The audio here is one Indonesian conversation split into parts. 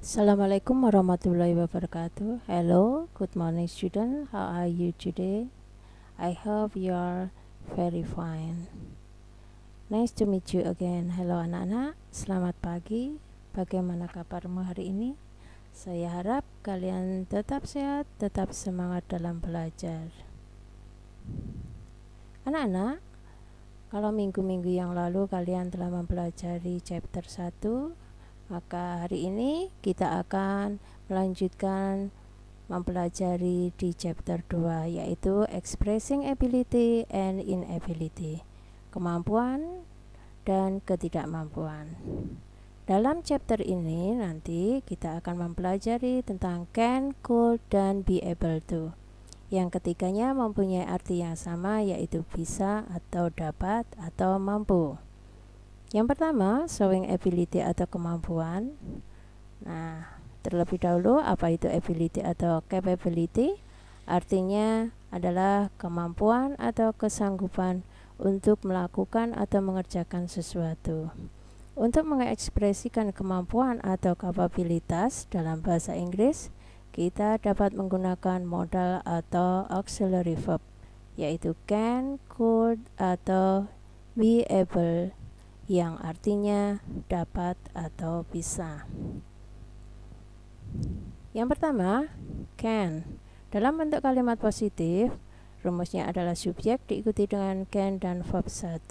Assalamualaikum warahmatullahi wabarakatuh. Hello, good morning student. How are you today? I hope you are very fine. Nice to meet you again. Hello anak-anak, selamat pagi. Bagaimana kabarmu hari ini? Saya harap kalian tetap sehat, tetap semangat dalam belajar. Anak-anak, kalau minggu-minggu yang lalu kalian telah mempelajari chapter 1 maka hari ini kita akan melanjutkan mempelajari di chapter 2 yaitu expressing ability and inability, kemampuan dan ketidakmampuan. Dalam chapter ini nanti kita akan mempelajari tentang can, could dan be able to. Yang ketiganya mempunyai arti yang sama yaitu bisa atau dapat atau mampu. Yang pertama, showing ability atau kemampuan. Nah, terlebih dahulu apa itu ability atau capability? Artinya adalah kemampuan atau kesanggupan untuk melakukan atau mengerjakan sesuatu. Untuk mengekspresikan kemampuan atau kapabilitas dalam bahasa Inggris, kita dapat menggunakan modal atau auxiliary verb, yaitu can, could, atau be able yang artinya dapat atau bisa. Yang pertama, can. Dalam bentuk kalimat positif, rumusnya adalah subjek diikuti dengan can dan verb 1.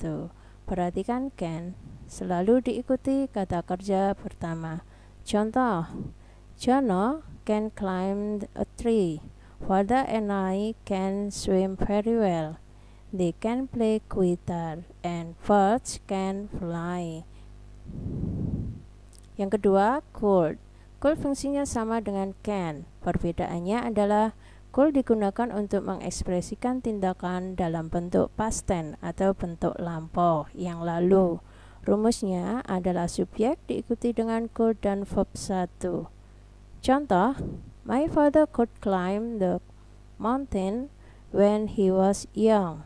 Perhatikan can selalu diikuti kata kerja pertama. Contoh, Jono can climb a tree. Wada and I can swim very well. They can play guitar and birds can fly. Yang kedua, could. Could fungsinya sama dengan can. Perbedaannya adalah could digunakan untuk mengekspresikan tindakan dalam bentuk past tense atau bentuk lampau yang lalu. Rumusnya adalah subjek diikuti dengan could dan verb 1. Contoh, my father could climb the mountain when he was young.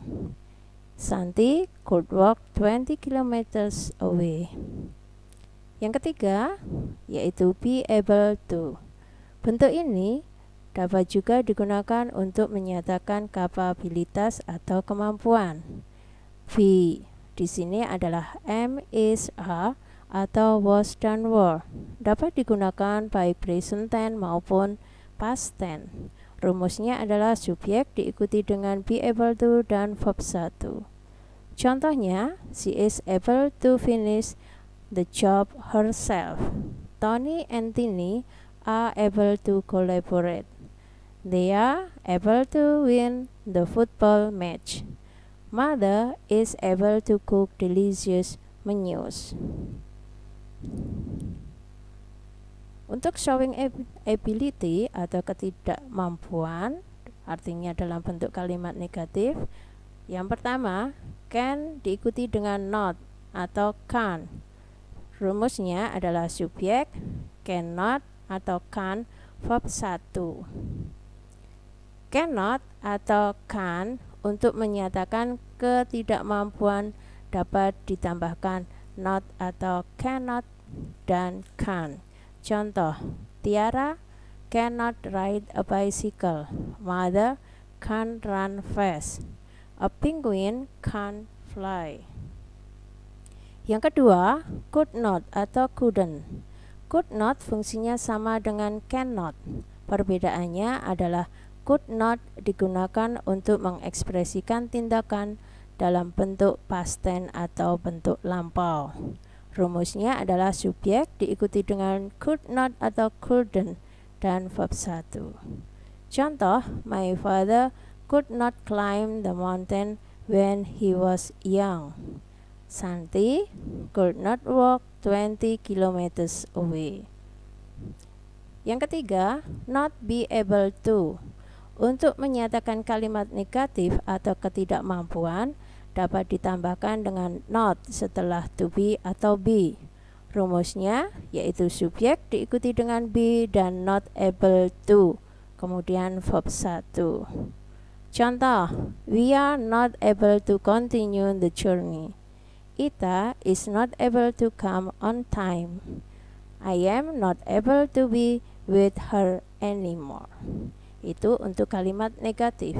Santi could walk 20 kilometers away. Yang ketiga, yaitu be able to. Bentuk ini dapat juga digunakan untuk menyatakan kapabilitas atau kemampuan. V di sini adalah M is a atau was done were. Dapat digunakan baik present tense maupun past tense Rumusnya adalah subjek diikuti dengan be able to dan verb 1. Contohnya, she is able to finish the job herself. Tony and Tini are able to collaborate. They are able to win the football match. Mother is able to cook delicious menus. Untuk showing ability atau ketidakmampuan, artinya dalam bentuk kalimat negatif, yang pertama can diikuti dengan not atau can. Rumusnya adalah subjek cannot atau can verb 1. Cannot atau can untuk menyatakan ketidakmampuan dapat ditambahkan not atau cannot dan can. Contoh, Tiara cannot ride a bicycle. Mother can't run fast. A penguin can't fly. Yang kedua, could not atau couldn't. Could not fungsinya sama dengan cannot. Perbedaannya adalah could not digunakan untuk mengekspresikan tindakan dalam bentuk past tense atau bentuk lampau. Rumusnya adalah subjek diikuti dengan could not atau couldn't dan verb 1. Contoh, my father could not climb the mountain when he was young. Santi could not walk 20 kilometers away. Yang ketiga, not be able to. Untuk menyatakan kalimat negatif atau ketidakmampuan, dapat ditambahkan dengan not setelah to be atau be. Rumusnya yaitu subjek diikuti dengan be dan not able to, kemudian verb 1. Contoh, we are not able to continue the journey. Ita is not able to come on time. I am not able to be with her anymore. Itu untuk kalimat negatif.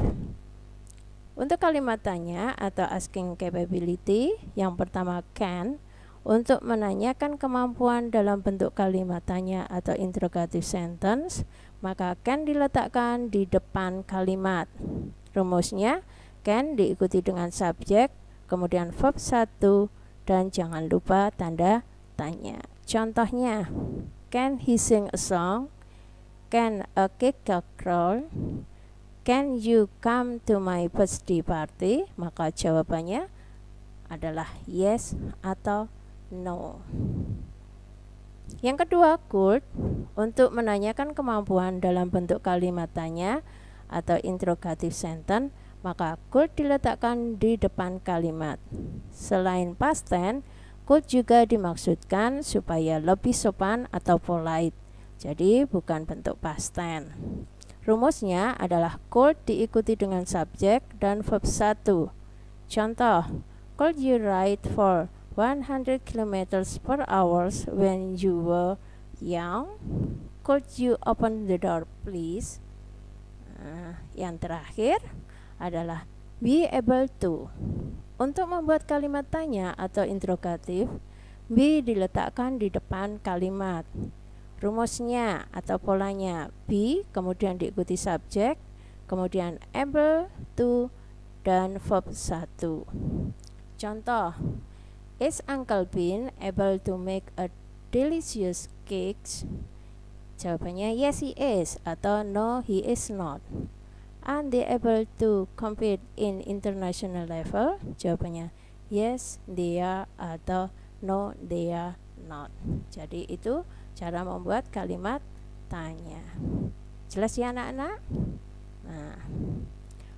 Untuk kalimat tanya atau asking capability, yang pertama can untuk menanyakan kemampuan dalam bentuk kalimat tanya atau interrogative sentence, maka can diletakkan di depan kalimat. Rumusnya can diikuti dengan subjek, kemudian verb 1 dan jangan lupa tanda tanya. Contohnya, can he sing a song? Can a kick a crawl? Can you come to my birthday party? Maka jawabannya adalah yes atau no. Yang kedua, good untuk menanyakan kemampuan dalam bentuk kalimat tanya atau interrogative sentence, maka could diletakkan di depan kalimat. Selain past tense, could juga dimaksudkan supaya lebih sopan atau polite. Jadi bukan bentuk past tense. Rumusnya adalah could diikuti dengan subjek dan verb 1. Contoh, could you ride for 100 km per hour when you were young? Could you open the door please? Nah, yang terakhir adalah be able to. Untuk membuat kalimat tanya atau interrogatif, be diletakkan di depan kalimat rumusnya atau polanya B, kemudian diikuti subjek kemudian able to dan verb 1 contoh is uncle Bean able to make a delicious cake jawabannya yes he is atau no he is not are they able to compete in international level jawabannya yes they are atau no they are not jadi itu cara membuat kalimat tanya. Jelas ya anak-anak? Nah,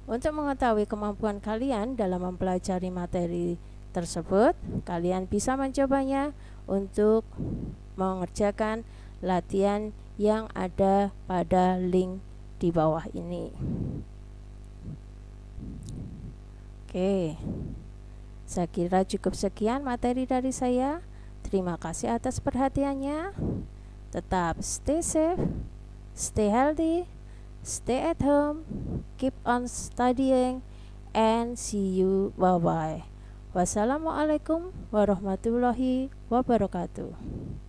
untuk mengetahui kemampuan kalian dalam mempelajari materi tersebut, kalian bisa mencobanya untuk mengerjakan latihan yang ada pada link di bawah ini. Oke. Saya kira cukup sekian materi dari saya. Terima kasih atas perhatiannya. Tetap stay safe, stay healthy, stay at home, keep on studying, and see you. Bye bye. Wassalamualaikum warahmatullahi wabarakatuh.